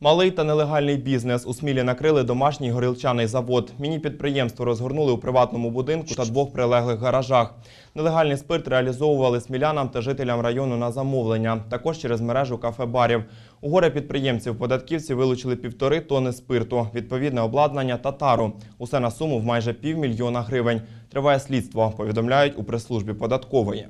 Малий та нелегальний бізнес у Смілі накрили домашній горілчаний завод. Міні-підприємство розгорнули у приватному будинку та двох прилеглих гаражах. Нелегальний спирт реалізовували смілянам та жителям району на замовлення, також через мережу кафе-барів. У горе підприємців податківці вилучили півтори тони спирту, відповідне обладнання та тару. Усе на суму в майже півмільйона гривень. Триває слідство, повідомляють у прес-службі податкової.